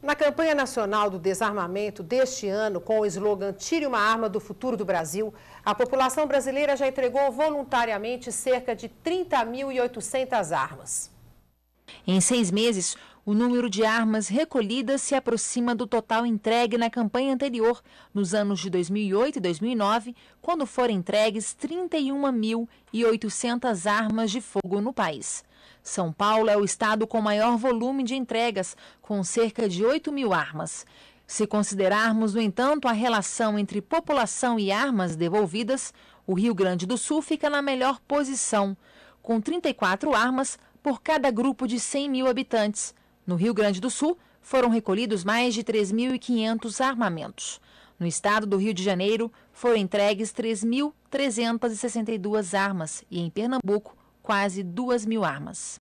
Na campanha nacional do desarmamento deste ano, com o slogan Tire uma arma do futuro do Brasil, a população brasileira já entregou voluntariamente cerca de 30.800 armas. Em seis meses, o número de armas recolhidas se aproxima do total entregue na campanha anterior, nos anos de 2008 e 2009, quando foram entregues 31.800 armas de fogo no país. São Paulo é o estado com maior volume de entregas, com cerca de 8 mil armas. Se considerarmos, no entanto, a relação entre população e armas devolvidas, o Rio Grande do Sul fica na melhor posição, com 34 armas por cada grupo de 100 mil habitantes, no Rio Grande do Sul, foram recolhidos mais de 3.500 armamentos. No estado do Rio de Janeiro, foram entregues 3.362 armas e em Pernambuco, quase 2 mil armas.